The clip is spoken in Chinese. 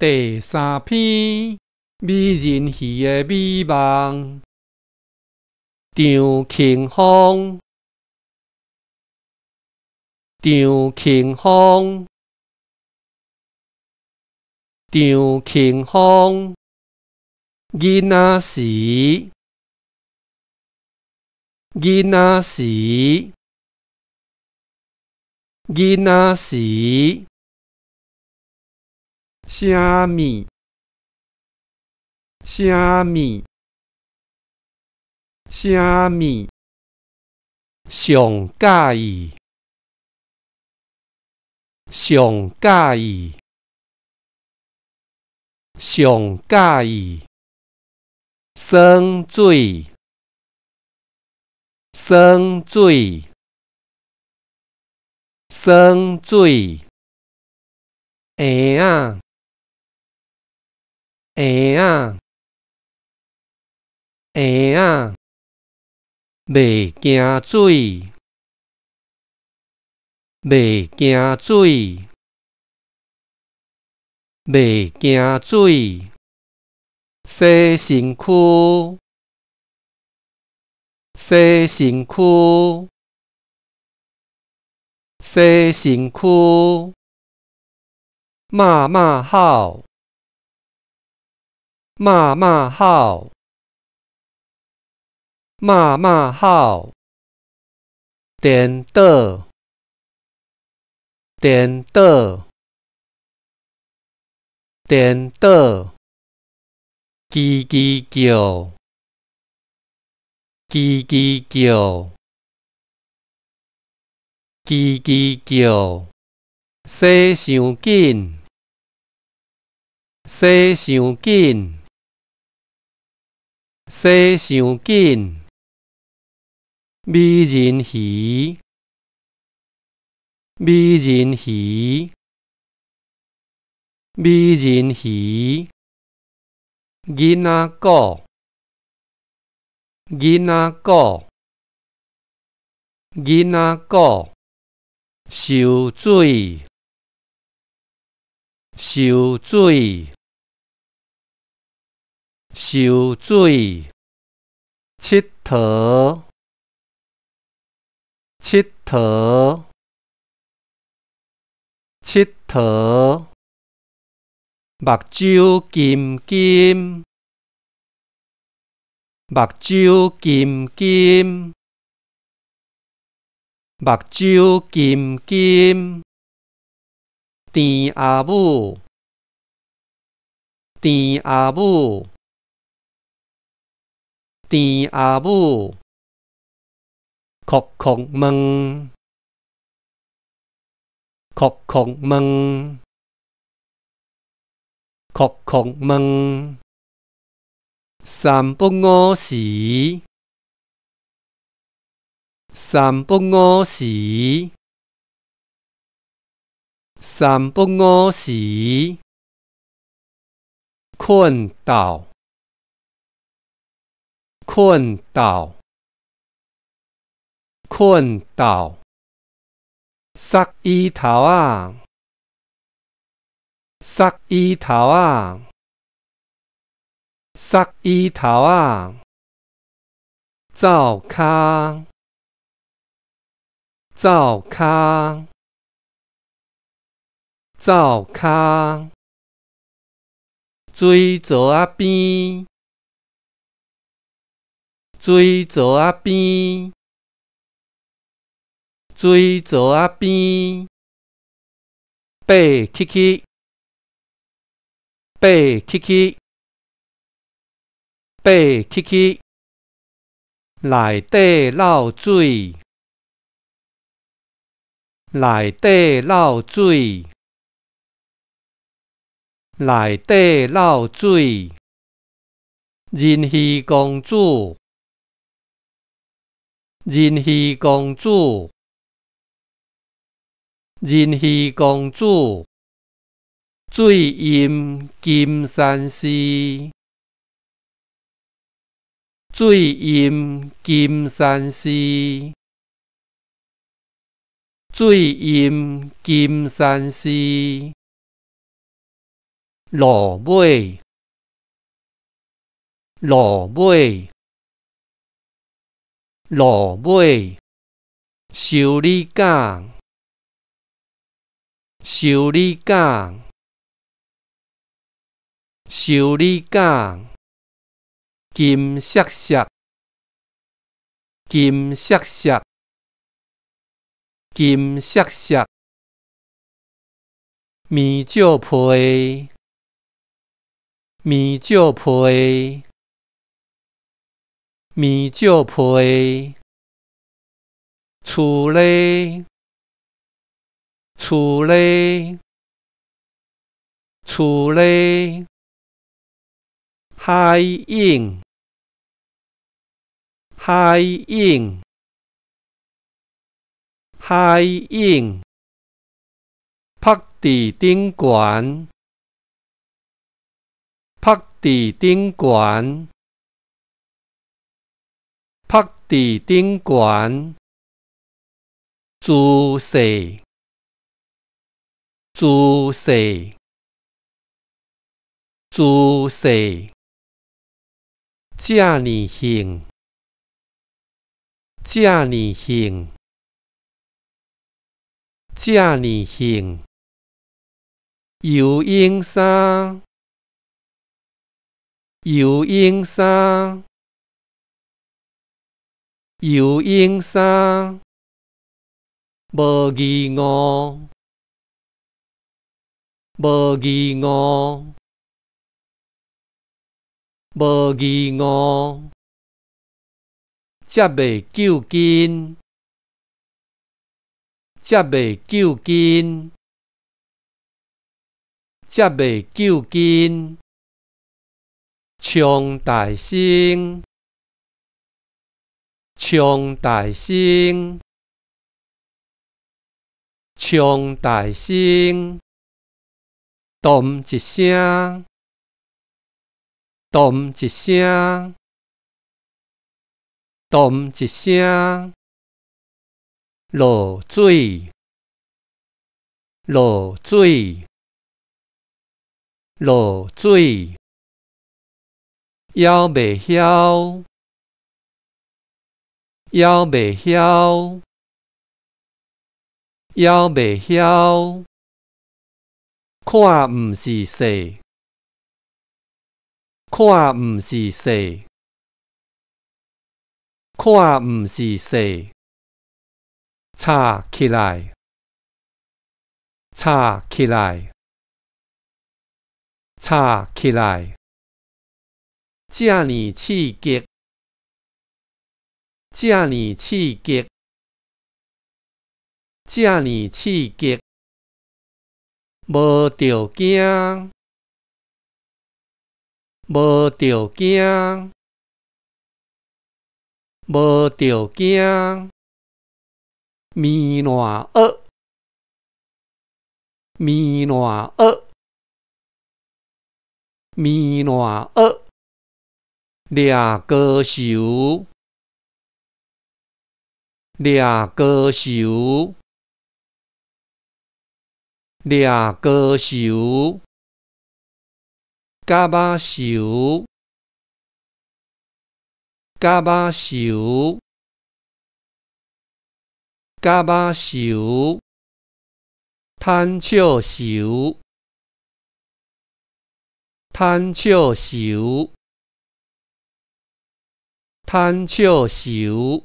第三篇《美人鱼的美梦》，张庆芳。张庆芳，张庆芳，吉娜是。吉娜是。吉娜是。虾米？虾米？虾米？上介意？上介意？上介意？生水？生水？生水？哎呀！哎啊，哎啊，未惊水，未惊水，未惊水，洗身躯，洗身躯，洗身躯，嘛嘛好。妈妈好，妈妈好。点脑，点脑，点脑，叽叽叫，叽叽叫，叽叽叫，西想进，西想进。洗上紧，美人鱼，美人鱼，美人鱼，囡仔哥，囡仔哥，囡仔哥，秀水，秀水。烧水，七佗，七佗，七佗，目睭金金，目睭金金，目睭金金，田阿母，田阿母。天阿姆，哭哭闷，哭哭闷，哭哭闷，三不五时，三不饿死，三不饿死，困倒。困倒，困倒，塞衣头啊，塞衣头啊，塞衣头啊，灶咖，灶咖，灶咖，追左阿边。水槽阿边，水槽阿边，被起起，被起起，被起起，内底漏水，内底漏水，内底漏水，人鱼公主。人鱼公主，人鱼公主，醉饮金山寺，醉饮金山寺，醉饮金山寺，落尾，落尾。老马修理工修理工修理工金色色金色色金色色棉织皮，棉织皮。棉酒被，厝里厝里厝里，海鹰海鹰海鹰，拍在顶冠，拍在顶冠。拍地顶悬，姿势姿势姿势，这年行。这年行。这年行。游英山游英山。有泳衫，无义我。无义我。无义我。则未救金，则未救金，则未救金，唱大声。唱大声，唱大声，咚一声，咚一声，咚一声，落水，落水，落水，还未晓。妖未晓，妖未晓，看毋是蛇，看毋是蛇，看毋是蛇，查起来，查起来，查起来，遮尔刺激。正二刺激，正二刺激，无着惊，无着惊，无着惊。咪暖二，咪暖二，咪暖二，俩歌手。俩高手，俩高手，夹巴手，夹巴手，夹巴手，贪笑手，贪笑手，贪笑手。